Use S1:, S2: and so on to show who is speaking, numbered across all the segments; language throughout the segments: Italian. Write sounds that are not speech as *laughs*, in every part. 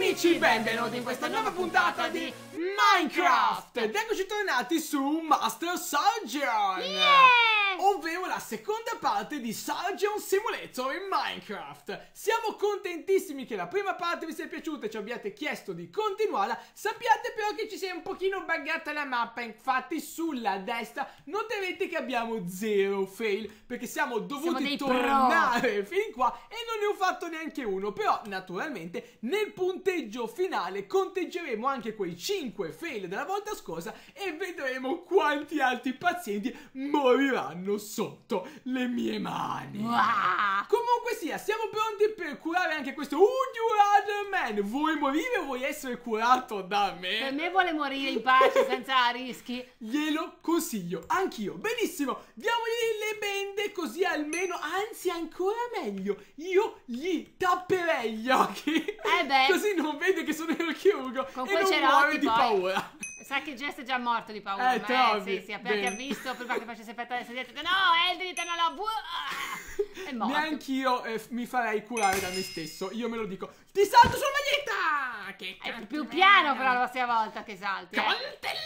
S1: amici, benvenuti in questa nuova puntata di Minecraft! Ed eccoci tornati su Master Surgeon! Yeah! Ovvero la seconda parte di Surgeon Simulator in Minecraft. Siamo contentissimi che la prima parte vi sia piaciuta e ci abbiate chiesto di continuarla. Sappiate però che ci si è un pochino buggata la mappa, infatti sulla destra noterete che abbiamo zero fail, perché siamo dovuti siamo tornare pro. fin qua e non ne ho fatto neanche uno. Però naturalmente nel punto conteggio finale conteggeremo anche quei 5 fail della volta scorsa e vedremo quanti altri pazienti moriranno sotto le mie mani. Uah! Comunque sia, siamo pronti per curare anche questo Would Man. Vuoi morire o vuoi essere curato da me? Per me vuole morire in pace senza *laughs* rischi. Glielo consiglio, anch'io. Benissimo, diamogli le bende così almeno, anzi ancora meglio, io gli tapperei gli occhi. Eh beh. *laughs* Così così non vede che sono io il chirurgo Con e non muore di poi... paura.
S2: Sai che Jess è già morto di paura, eh, ma eh, sì, sì, appena ti ha visto, prima che facesse effetto si è detto no, Eldritch, no, no, buh! Ah, è morto.
S1: Neanch'io eh, mi farei curare da me stesso, io me lo dico,
S2: ti salto sulla maglietta! Che è più piano però la prossima volta che salti. Eh.
S1: Coltellino!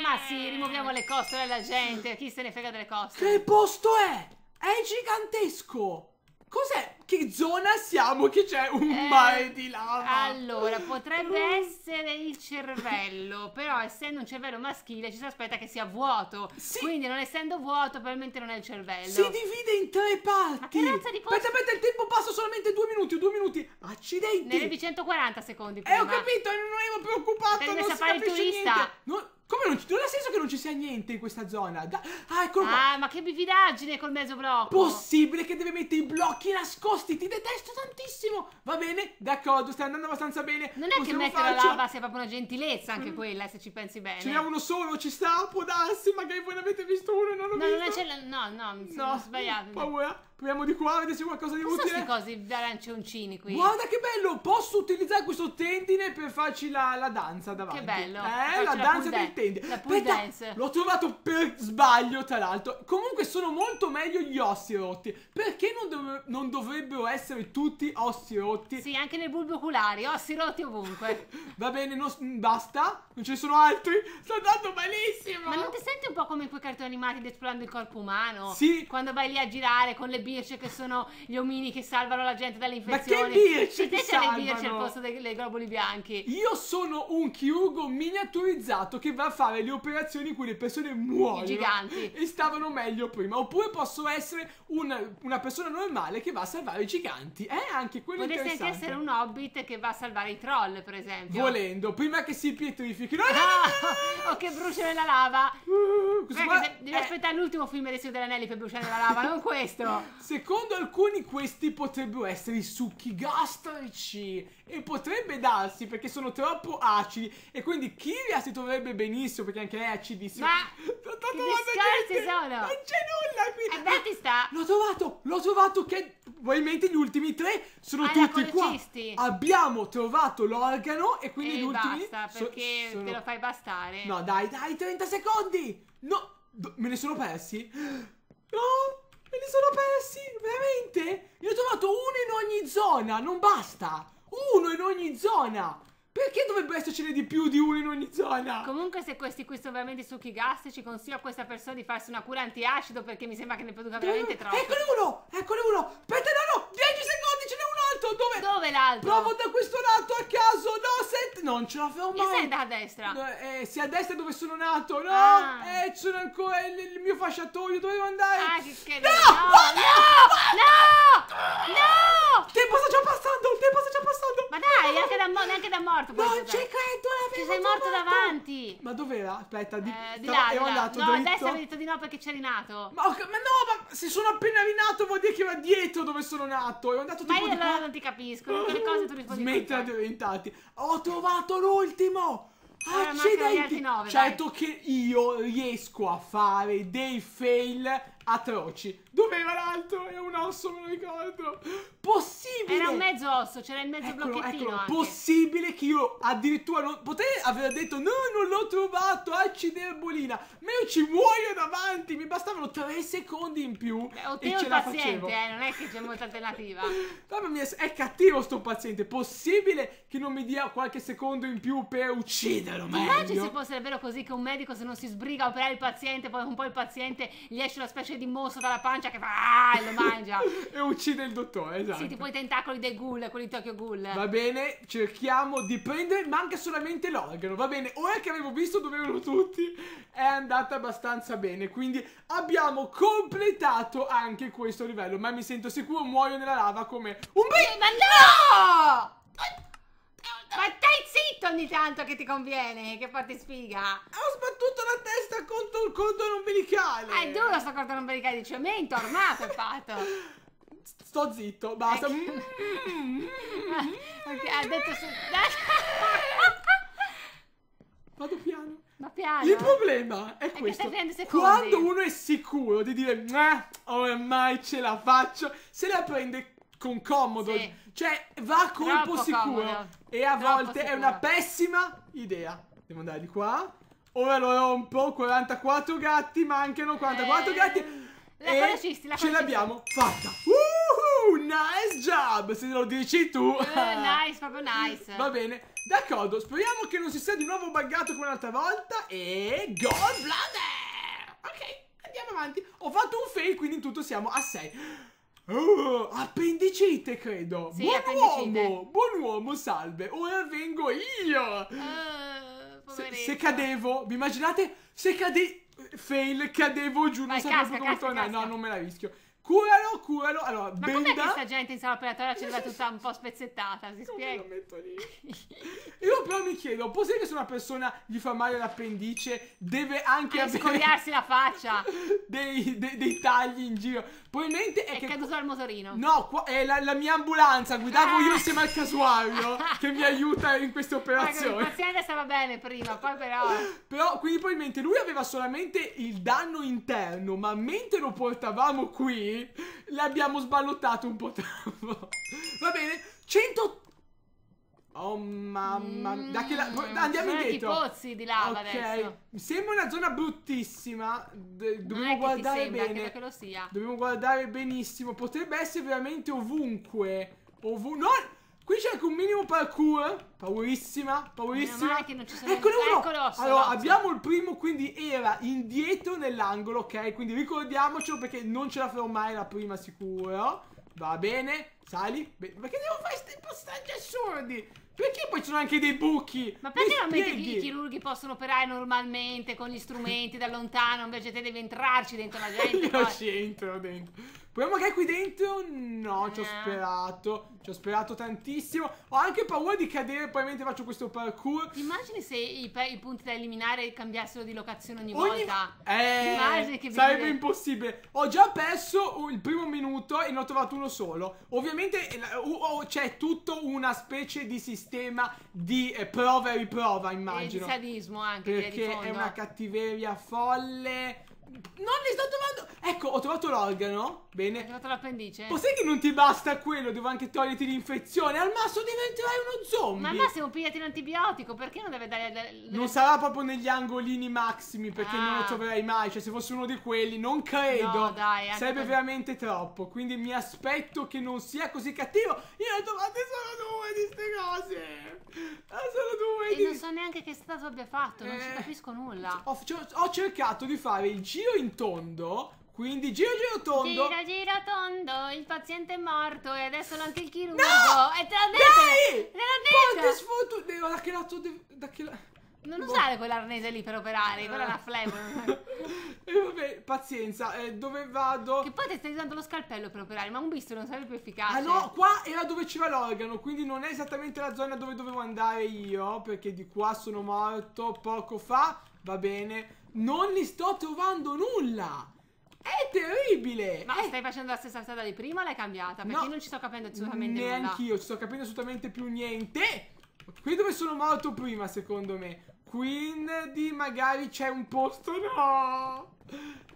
S1: Ma
S2: sì, rimuoviamo le costole alla gente, chi se ne frega delle costole? Che
S1: posto è? È gigantesco! Cos'è? che zona siamo che c'è un eh, mare di
S2: lava? Allora, potrebbe *laughs* essere il cervello, però essendo un cervello maschile ci si aspetta che sia vuoto. Sì. Quindi non essendo vuoto probabilmente non è il cervello. Si divide
S1: in tre parti. Ma che razza di cosa? Aspetta, aspetta, il tempo passa solamente due minuti, due minuti. Accidenti. Ne avevi
S2: 140 secondi prima. Eh, ho capito,
S1: non ero preoccupato, Potrebbe non si capisce il turista. niente. No come non, non ha senso che non ci sia niente in questa zona? Da ah, eccolo qua. Ah, ma che bifidaggine col mezzo blocco. Possibile che deve mettere i blocchi nascosti. Ti detesto tantissimo. Va bene, d'accordo, stai andando abbastanza bene. Non è Possiamo che mettere farci... la lava
S2: sia proprio una gentilezza anche mm. quella, se ci pensi bene. Ce n'è uno
S1: solo, ci sta, può darsi. Magari voi ne avete visto uno e non l'ho no, visto. No, non c'è... No, no, mi sono no, sbagliato. Paura. Proviamo di qua, vediamo se qualcosa di Cosa utile.
S2: Questi cosi arancioncini qui. Guarda
S1: che bello! Posso utilizzare questo tendine per farci la, la danza davanti. Che bello. Eh, la, la danza del tendine. La pool Aspetta, dance. L'ho trovato per sbaglio, tra l'altro. Comunque sono molto meglio gli ossi rotti. Perché non, dov non dovrebbero essere tutti ossi rotti? Sì, anche nel bulbo oculare, ossi rotti ovunque. *laughs* Va bene, non, mm, basta. Non ce ne sono altri. Sto andando
S2: malissimo. Ma non ti senti un po' come in quei cartoni animati esplorando il corpo umano? Sì. Quando vai lì a girare con le bimbe birce che sono gli omini che salvano la gente dalle infezioni. Ma che birce? Che salvano? le birce al posto dei, dei globuli bianchi.
S1: Io sono un chirurgo miniaturizzato che va a fare le operazioni in cui le persone muoiono. I giganti. E stavano meglio prima. Oppure posso essere un, una persona normale che va a salvare i giganti. Eh, anche quello Potresti anche essere un
S2: hobbit che va a salvare i troll, per esempio. Volendo,
S1: prima che si pietrifichino. Ah, no,
S2: no, no, *laughs* o che bruciano nella lava. Uh, devi eh. aspettare l'ultimo film del Signore degli Anelli per bruciare nella lava, non
S1: questo. *laughs* Secondo alcuni questi potrebbero essere i succhi gastrici e potrebbe darsi perché sono troppo acidi e quindi Kiria si troverebbe benissimo perché anche lei è acidissima. Ma *laughs* che discorsi sono? Non c'è nulla qui. E eh, beh, ti sta. L'ho trovato, l'ho trovato che probabilmente gli ultimi tre sono Alla tutti colecisti. qua. Abbiamo trovato l'organo e quindi e gli basta, ultimi basta perché so, sono... te lo
S2: fai bastare.
S1: No, dai, dai, 30 secondi. No, me ne sono persi sono persi? Veramente? Ne ho trovato uno in ogni zona, non basta! Uno in ogni zona! Perché dovrebbe essercene di più di uno in ogni zona? Comunque, se questi qui sono
S2: veramente succhi Ci consiglio a questa persona di farsi una cura antiacido perché mi sembra che ne produca veramente troppo. Eccole
S1: uno! Eccole uno! Aspetta, no, no! 10 secondi! dove? Dove l'altro? Provo da questo lato a caso. No, senti. Non ce la fermo mai. E sei andata a destra? No, eh, sì, a destra dove sono nato. No, ah. eh, sono ancora il, il mio fasciatoio. Dovevo andare. Ah, che scherzo. No! No! no! No! No! no! Il tempo sta già passando. Il tempo sta già passando. Ma dai, neanche da, mo- neanche da morto. Non ci credo. Ci sei morto trovato. davanti. Ma dov'era? Aspetta, di,
S2: eh, di là. là. andato no, dritto. adesso mi detto di no perché c'eri nato. Ma,
S1: ma no, ma se sono appena rinato vuol dire che va dietro dove sono nato. ma tipo io allora non ti capiscono, che cose tu rispondi. Smettila di orientarti. Ho trovato l'ultimo! Allora, eh, Accidenti! 9, certo dai. che io riesco a fare dei fail atroci. Dov'era l'altro? È un osso, me lo ricordo. Possibile! Era un mezzo osso, c'era il mezzo eccolo, blocchettino. Eccolo. Anche. Possibile che io addirittura non. Potrei aver detto: No, non l'ho trovato. Acciderbolina. Ma io ci muoio davanti. Mi bastavano tre secondi in più. Beh, o e o il paziente, eh,
S2: non è che c'è molta alternativa.
S1: *laughs* Mamma mia, è cattivo sto paziente. Possibile che non mi dia qualche secondo in più per ucciderlo? Immagini se
S2: fosse davvero così che un medico se non si sbriga a operare il paziente, poi un po' il paziente gli esce una specie esce di mostro dalla pancia che fa ah", e lo mangia.
S1: *laughs* e uccide il dottore, esatto. Sì, tipo i
S2: tentacoli dei ghoul, quelli di Tokyo Ghoul. Va
S1: bene, cerchiamo di prendere, manca solamente l'organo, va bene. Ora che avevo visto dove erano tutti, è andata abbastanza bene. Quindi abbiamo completato anche questo livello, ma mi sento sicuro muoio nella lava come un eh, bimbo. Ma no!
S2: ogni tanto che ti conviene, che fatti sfiga. Ho sbattuto la
S1: testa contro il cordone umbilicale. è eh, duro sto cordone umbilicale di cemento armato è fatto. *laughs* Sto zitto, basta. Che... Eh, mm, mm, mm. ha detto su... *laughs* Vado piano. Ma piano. Il problema è, è questo. Quando uno è sicuro di dire ormai ce la faccio, se la prende con Commodore. Sì. Cioè, va a colpo Troppo sicuro. Comodo. E a Troppo volte sicuro. è una pessima idea. Devo andare di qua. Ora lo rompo. 44 gatti, mancano 44 eh... gatti. La e farcisti, la ce l'abbiamo fatta. Uh, nice job. Se lo dici tu. Uh, nice,
S2: proprio nice. Va bene.
S1: D'accordo, speriamo che non si sia di nuovo buggato come l'altra volta. E gold Blooder! Ok, andiamo avanti. Ho fatto un fail, quindi in tutto siamo a 6. Oh, appendicite, credo. Sì, buon appendicite. uomo, buon uomo, salve. Ora vengo io. Uh, se, se, cadevo, vi immaginate? Se cadevo, fail, cadevo giù, Vai, non sapevo come tornare. No, non me la rischio curalo, curalo. Allora, Ma Benda... com'è che sta
S2: gente in sala operatoria ce l'aveva tutta un po' spezzettata? Si spiega.
S1: Io però mi chiedo, possibile che se una persona gli fa male l'appendice deve anche e avere... scogliarsi la faccia. *laughs* Dei, dei, dei, tagli in giro. Probabilmente è, è che... caduto dal motorino. No, qua è la, la mia ambulanza, guidavo ah. io insieme al casuario *laughs* che mi aiuta in queste operazioni. Il
S2: paziente stava bene prima, poi però... *laughs*
S1: Però, quindi probabilmente lui aveva solamente il danno interno, ma mentre lo portavamo qui l'abbiamo sballottato un po' troppo. Va bene, 100... Oh mamma mia, da che la... Mm, andiamo indietro. Sono pozzi di lava okay. adesso. Mi sembra una zona bruttissima. dobbiamo guardare bene. che lo sia. Dobbiamo guardare benissimo. Potrebbe essere veramente ovunque. Ovunque. No! Qui c'è anche un minimo parkour. Eh. Paurissima, paurissima. Eccolo
S2: uno. Eccolo, allora, abbiamo
S1: il primo, quindi era indietro nell'angolo, ok? Quindi ricordiamocelo perché non ce la farò mai la prima sicuro. Va bene, sali. Be perché devo fare questi postaggi assurdi? Perché poi ci sono anche dei buchi? Ma perché non normalmente i
S2: chirurghi possono operare normalmente con gli strumenti da lontano, invece te devi entrarci dentro la gente?
S1: *laughs* Io ci entro dentro. Proviamo magari qui dentro. No, ci ho eh. sperato. Ci ho sperato tantissimo. Ho anche paura di cadere. Probabilmente faccio questo parkour.
S2: immagini se i, i, punti da eliminare cambiassero di locazione
S1: ogni, ogni... volta? Eh, che sarebbe vedere... impossibile. Ho già perso il primo minuto e ne ho trovato uno solo. Ovviamente eh, c'è tutto una specie di sistema di eh, prova e riprova, immagino. E di
S2: sadismo anche. Perché è una
S1: cattiveria folle. Non li sto trovando. Ecco, ho trovato l'organo. Bene. Ho trovato
S2: l'appendice. Ma sai
S1: che non ti basta quello? Devo anche toglierti l'infezione. Al massimo diventerai uno zombie. Ma al massimo
S2: pigliati l'antibiotico. Perché non deve dare. Le...
S1: Non sarà proprio negli angolini massimi. Perché ah. non lo ah. troverai mai. Cioè, se fosse uno di quelli, non credo. No, dai. Sarebbe così. veramente troppo. Quindi mi aspetto che non sia così cattivo. Io ne ho trovate solo due di queste cose. Ah, solo due. E di... non so
S2: neanche che stato abbia fatto. Non eh. ci capisco nulla.
S1: Ho, cioè, ho cercato di fare il giro giro in tondo. Quindi giro giro tondo. Gira
S2: giro tondo, il paziente è morto e adesso anche il chirurgo. No! E te l'ha detto! Dai! Te l'ha detto!
S1: Quanto sfortuna! Da che lato... Da che lato... Non boh. usare quell'arnese lì per operare, quella è la flema. *laughs* e eh, vabbè, pazienza, eh, dove vado? Che poi ti stai usando lo scalpello per operare, ma un bisturi non sarebbe più efficace. Ah no, qua era dove c'era l'organo, quindi non è esattamente la zona dove dovevo andare io, perché di qua sono morto poco fa, va bene. Non li sto trovando nulla! È terribile!
S2: Ma è... stai facendo la stessa strada di prima o l'hai cambiata? Perché no, io non ci sto capendo assolutamente nulla. Neanch'io,
S1: ci sto capendo assolutamente più niente! Qui dove sono morto prima, secondo me. Quindi magari c'è un posto... No!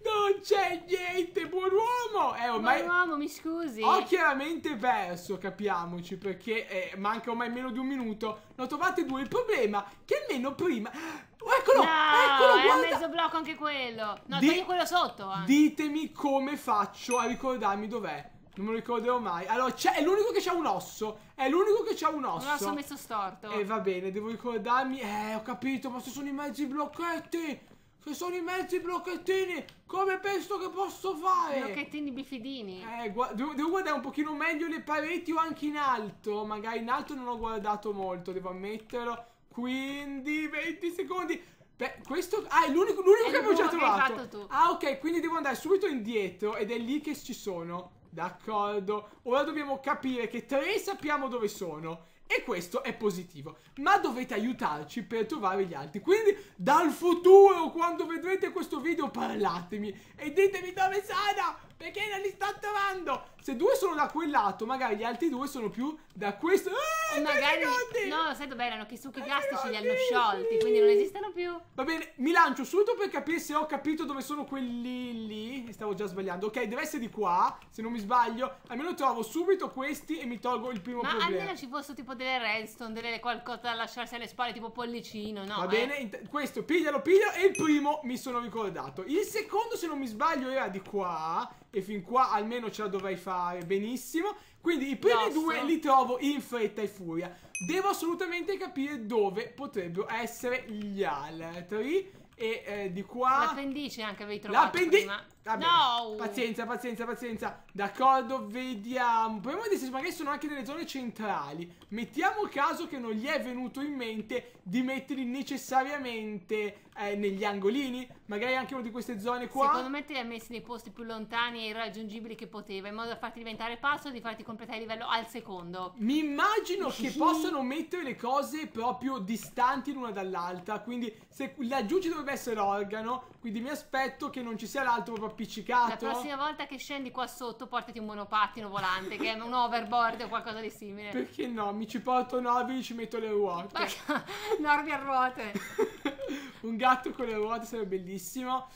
S1: Non c'è niente, buon uomo! Eh, ormai... Buon uomo, mi scusi. Ho chiaramente perso, capiamoci, perché eh, manca ormai meno di un minuto. Ne ho trovate due. Il problema è che almeno prima... Oh, eccolo! No, eccolo, è guarda... mezzo
S2: blocco anche quello. No, di... quello sotto. Anche.
S1: Ditemi come faccio a ricordarmi dov'è. Non me lo ricorderò mai. Allora, è l'unico che c'ha un osso. È l'unico che c'ha un osso. Un osso messo storto. E eh, va bene, devo ricordarmi. Eh, ho capito, ma se sono i mezzi blocchetti che sono immensi blocchettini, come penso che posso fare? Blocchettini
S2: bifidini.
S1: Eh, guarda, devo guardare un pochino meglio le pareti o anche in alto, magari in alto non ho guardato molto, devo ammetterlo. Quindi 20 secondi. Beh, questo... Ah, è l'unico, che abbiamo già trovato. Che hai fatto tu. Ah, ok, quindi devo andare subito indietro ed è lì che ci sono. D'accordo. Ora dobbiamo capire che tre sappiamo dove sono e questo è positivo. Ma dovete aiutarci per trovare gli altri. Quindi dal futuro, quando vedrete questo video, parlatemi e ditemi dove sarà! Perché non li sta trovando Se due sono da quel lato Magari gli altri due sono più da questo ah, magari...
S2: No, sai dove erano? Che i succhi plastici li hanno sciolti Quindi non esistono più
S1: Va bene, mi lancio subito per capire se ho capito dove sono quelli lì Stavo già sbagliando Ok, deve essere di qua Se non mi sbaglio Almeno trovo subito questi E mi tolgo il primo ma problema Ma almeno
S2: ci fossero tipo delle redstone Delle qualcosa da lasciarsi alle spalle Tipo pollicino, no? Va ma... Eh.
S1: bene, questo piglialo, piglialo E il primo mi sono ricordato Il secondo, se non mi sbaglio, era di qua e fin qua almeno ce la dovrei fare benissimo. Quindi i primi Nostro. due li trovo in fretta e furia. Devo assolutamente capire dove potrebbero essere gli altri. E eh, di qua...
S2: L'appendice anche avevi trovato L'appendice... Vabbè, no!
S1: Pazienza, pazienza, pazienza. D'accordo, vediamo. Proviamo a vedere se magari sono anche delle zone centrali. Mettiamo caso che non gli è venuto in mente di metterli necessariamente eh, negli angolini. Magari anche una di queste zone qua. Secondo
S2: me te li ha messi nei posti più lontani e irraggiungibili che poteva, in modo da farti diventare pazzo e di farti completare il livello al secondo.
S1: Mi immagino che possano mettere le cose proprio distanti l'una dall'altra. Quindi se laggiù ci dovrebbe essere l'organo, quindi mi aspetto che non ci sia l'altro proprio appiccicato. La prossima
S2: volta che scendi qua sotto, portati un monopattino volante, che è un overboard o qualcosa di simile. Perché
S1: no? Mi ci porto Norby e ci metto le ruote. Ma...
S2: *laughs* Norby a ruote.
S1: *laughs* un gatto con le ruote sarebbe bellissimo.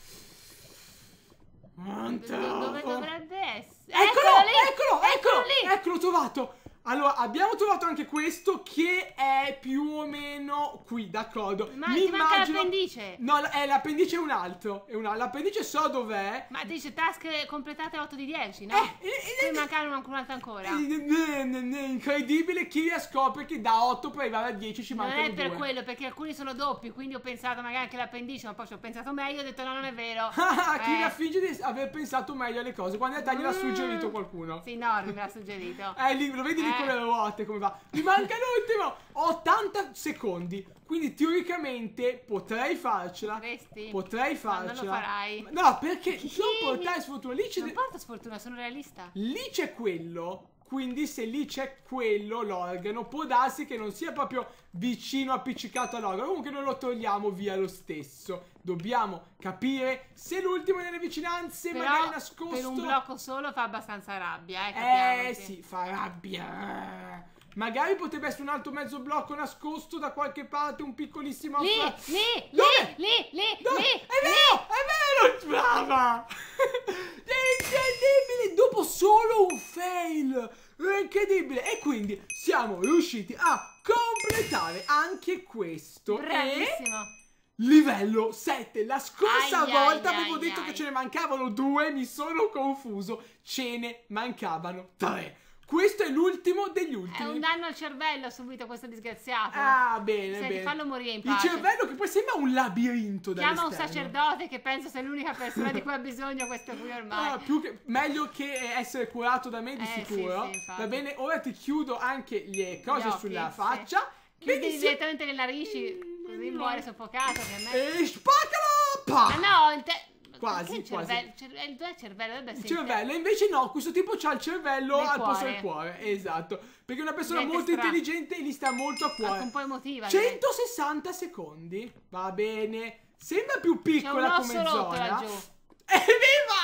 S1: Dove dovrebbe
S2: essere? Eccolo, eccolo, eccolo, eccolo, eccolo,
S1: eccolo, eccolo trovato. Allora, abbiamo trovato anche questo che è più o meno qui, d'accordo. Ma Mi ti immagino... manca l'appendice. No, è eh, l'appendice è un altro. È una... L'appendice so dov'è. Ma dice task completate 8 di 10, no? Eh,
S2: eh, Puoi mancare un'altra ancora.
S1: Eh, incredibile chi scopre che da 8 per arrivare a 10 ci mancano Non è per due. quello,
S2: perché alcuni sono doppi, quindi ho pensato magari anche l'appendice, ma poi ci ho pensato meglio e ho detto no, non è vero. *laughs* Ah, chi eh. affigge
S1: di aver pensato meglio alle cose, quando in realtà gliel'ha mm. suggerito qualcuno.
S2: Sì, no, non me l'ha suggerito. eh, lì, lo vedi lì? pellicole
S1: vuote come va. Mi manca l'ultimo! 80 secondi. Quindi teoricamente potrei farcela. Dovresti. Potrei farcela. Ma non lo farai. No, perché Chi? non portare sfortuna. Lì c'è. Non
S2: porta sfortuna, sono realista. Lì
S1: c'è quello quindi se lì c'è quello, l'organo, può darsi che non sia proprio vicino appiccicato all'organo. Comunque noi lo togliamo via lo stesso. Dobbiamo capire se l'ultimo è nelle vicinanze, Però, magari nascosto. Per un blocco
S2: solo fa abbastanza
S1: rabbia, eh. Eh sì, fa rabbia. Magari potrebbe essere un altro mezzo blocco nascosto da qualche parte, un piccolissimo... Lì, lì, Dove? lì, lì, lì, Dove? lì, È vero, lì. è vero, brava! *laughs* incredibile, dopo solo un fail! È incredibile! E quindi siamo riusciti a completare anche questo. Bravissimo! E... Livello 7, la scorsa ai, volta ai, avevo ai, detto che ce ne mancavano due, mi sono confuso, ce ne mancavano tre. Questo è l'ultimo degli ultimi. È un
S2: danno al cervello subito questo disgraziato. Ah, bene, se bene. Fallo morire in pace. Il
S1: cervello che poi sembra un labirinto Chiama un sacerdote
S2: che penso sia l'unica persona di cui ha bisogno questo qui ormai.
S1: Ah, che, meglio che essere curato da me di eh, sicuro. Sì, sì, Va bene, ora ti chiudo anche le cose gli sulla occhi, faccia. Sì. Chiudi Benissimo. direttamente
S2: le narici, così mm, muore soffocato. E
S1: spaccalo! Pa! Ah, no, il te quasi. Il eh, cervello, quasi. Cerve- il cervello
S2: dovrebbe essere. cervello,
S1: invece no, questo tipo ha il cervello Nel al cuore. posto del cuore. Esatto. Perché è una persona Gente molto stra... intelligente e gli sta molto a cuore. Anche un po' emotiva. 160 direi. secondi. Va bene. Sembra più piccola come zona. C'è un osso rotto laggiù.
S2: *laughs* Evviva!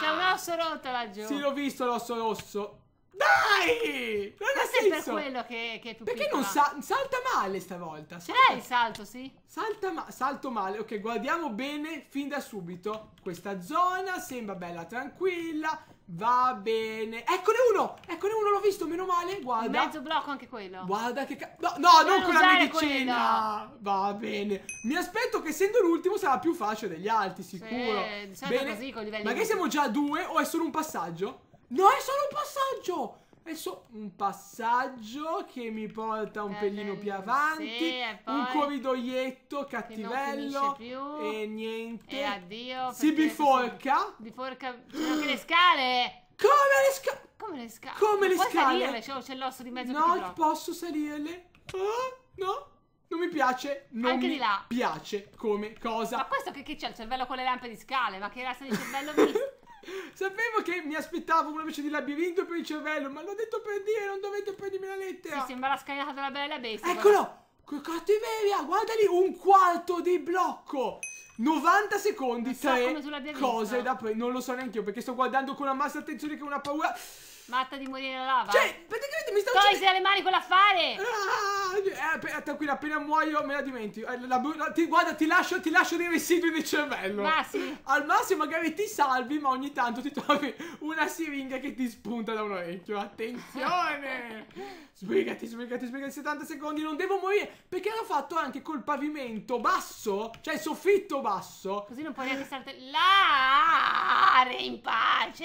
S2: C'è un osso rotto laggiù.
S1: Sì, l'ho visto l'osso rosso. Dai! Non Forse è per quello
S2: che, che tu Perché piccola. non
S1: sa salta male stavolta? Salta... C'è il salto, sì? Salta ma salto male. Ok, guardiamo bene fin da subito. Questa zona sembra bella tranquilla. Va bene. Eccone uno! Eccone uno, l'ho visto, meno male. Guarda. Un mezzo
S2: blocco anche quello. Guarda
S1: che ca... No, no, non, non con la medicina. Quello. Va bene. Mi aspetto che essendo l'ultimo sarà più facile degli altri, sicuro. Sì, diciamo bene. così con livelli. Ma che siamo già a due o è solo un passaggio? No, è solo un passaggio! È solo un passaggio che mi porta un eh, pelino eh, più avanti, sì, un corridoietto cattivello e niente. E
S2: addio. Si biforca. Si biforca, c'erano anche le scale. Come le scale? Come le scale? Come le scale? Salirle, c'è l'osso di mezzo No,
S1: posso salirle. Oh, no. Non mi piace, non Anche mi piace come cosa. Ma
S2: questo che c'è? Il cervello con le lampe di scale? Ma che razza di cervello mi... *laughs*
S1: Sapevo che mi aspettavo una specie di labirinto per il cervello, ma l'ho detto per dire, non dovete prendermi la lettera. Sì, sembra la scagliata della bella bestia. Eccolo! Che cattiveria! Guarda lì, un quarto di blocco! 90 secondi, non so cose visto. da prendere. Non lo so neanche io perché sto guardando con la massima attenzione che una paura.
S2: Matta di morire la lava. Cioè, praticamente mi sta uccidendo. Togli dalle mani quell'affare.
S1: Ah, eh, tranquilla, appena muoio me la dimentico. Eh, la, la, ti, guarda, ti lascio, ti lascio, dei residui nel cervello. Ma sì. Al massimo magari ti salvi, ma ogni tanto ti trovi una siringa che ti spunta da un orecchio. Attenzione! *laughs* sbrigati, sbrigati, sbrigati. 70 secondi, non devo morire. Perché l'ho fatto anche col pavimento basso, cioè il soffitto basso. Così non puoi neanche saltare. Là! in pace!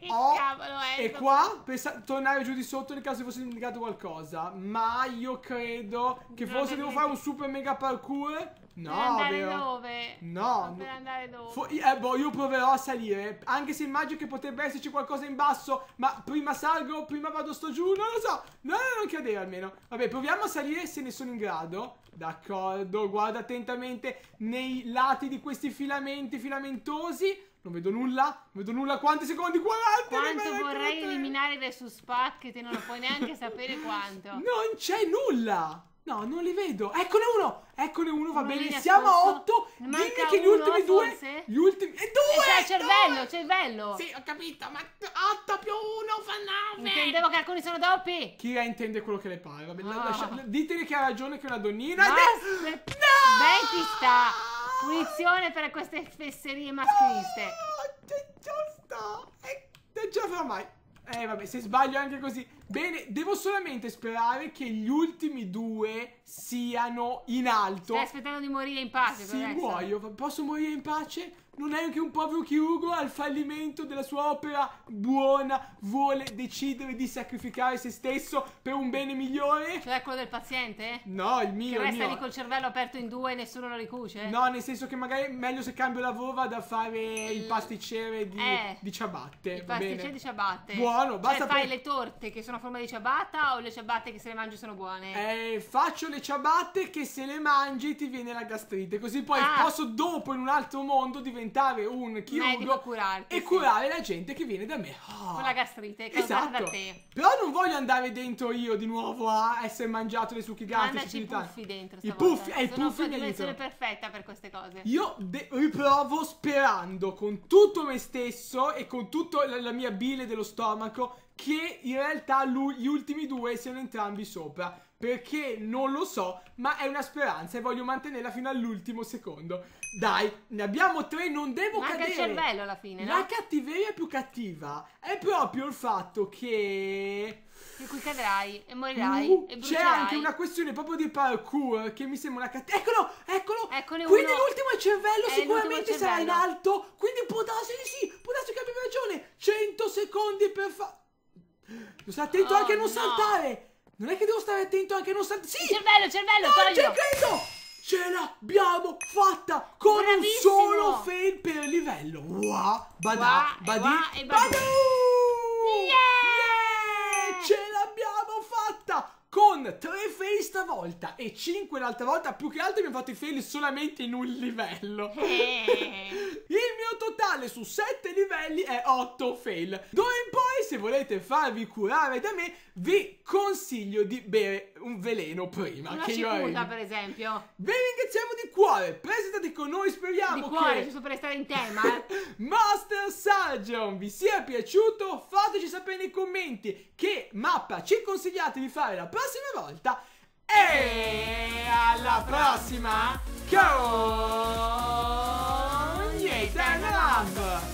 S1: Che oh. cavolo! E qua pensa, tornare giù di sotto nel caso fosse indicato qualcosa. Ma io credo che Dove forse devo fare un super mega parkour. No, per andare
S2: dove? No, per andare dove?
S1: Fo eh, boh, io proverò a salire. Anche se immagino che potrebbe esserci qualcosa in basso. Ma prima salgo, prima vado sto giù. Non lo so. no, non cadere almeno. Vabbè, proviamo a salire se ne sono in grado. D'accordo, guarda attentamente nei lati di questi filamenti filamentosi. Non vedo nulla, non vedo nulla. Quanti secondi? 40! Quanto vorrei
S2: eliminare dai su spot che te non lo puoi neanche sapere quanto.
S1: *laughs* Non c'è nulla! No, non li vedo. Eccone uno! Eccone uno, va uno bene. Siamo a 8. Dimmi che gli uno, ultimi forse? due. Gli ultimi. E eh, due! E cioè, cervello, due! cervello. Sì, ho capito, ma 8 più 1 fa 9. Intendevo che alcuni sono doppi. Chi la intende quello che le pare. Vabbè, oh. lascia... Ah. che ha ragione che è una donnina. Ma Basta. No! Beh, ti sta. Punizione per
S2: queste fesserie maschiliste. No, ah,
S1: giusto. E eh, non ce la farò mai. Eh, vabbè, se sbaglio anche così. Bene, devo solamente sperare che gli ultimi due siano in alto. Stai aspettando di morire in pace, Sì, adesso. muoio. Posso morire in pace? Non è anche un povero chirurgo al fallimento della sua opera buona vuole decidere di sacrificare se stesso per un bene migliore? Cioè quello del paziente? No, il mio. Che resta mio. lì col
S2: cervello aperto in due e nessuno lo ricuce? No,
S1: nel senso che magari meglio se cambio lavoro vado a fare il, eh. il pasticcere di, eh, di ciabatte. Il pasticcere bene. di ciabatte. Buono, basta. Cioè, fai per... le
S2: torte che sono una forma di ciabatta o le ciabatte che se le mangi sono buone?
S1: Eh, faccio le ciabatte che se le mangi ti viene la gastrite. Così poi ah. posso dopo in un altro mondo diventare un chirurgo
S2: curarti, e sì. curare
S1: la gente che viene da me. Oh. Con la
S2: gastrite che esatto. da te.
S1: Però non voglio andare dentro io di nuovo a essere mangiato le succhi gastrici. Mandaci
S2: i puffi dentro stavolta. Eh, I puffi, è il puffi Sono la dimensione perfetta per queste cose. Io
S1: riprovo sperando con tutto me stesso e con tutta la, la mia bile dello stomaco che in realtà lui, gli ultimi due siano entrambi sopra. Perché non lo so, ma è una speranza e voglio mantenerla fino all'ultimo secondo. Dai, ne abbiamo tre, non devo Manca cadere. Manca il cervello alla fine, La cattiveria più cattiva è proprio il fatto che...
S2: In cui cadrai e morirai uh, e C'è anche una
S1: questione proprio di parkour che mi sembra una cattiva... Eccolo, eccolo! Eccone quindi uno... l'ultimo è cervello è sicuramente sarà in alto, quindi può darsi di sì, può darsi che abbia ragione. 100 secondi per fare... Devo stare attento oh, anche a oh, non no. saltare. Non è che devo stare attento anche a non saltare. Sì! cervello, cervello, no, il credo! Ce l'abbiamo fatta con Bravissimo. un solo fail per livello. Wow, Badà, wow, badi, wow, badu! Yeah! con 3 fail stavolta e 5 l'altra volta, più che altro abbiamo fatto i fail solamente in un livello. *laughs* Eh. il mio totale su 7 livelli è 8 fail. D'ora in poi, se volete farvi curare da me, vi consiglio di bere un veleno prima. Una che cicuta,
S2: per esempio.
S1: Vi ringraziamo di cuore. Presentate con noi, speriamo di cuore, che... giusto per stare in tema, eh. *laughs* Master Surgeon, vi sia piaciuto? Fateci sapere nei commenti che mappa ci consigliate di fare la prossima volta.
S2: E alla
S1: prossima con Ethan Lab!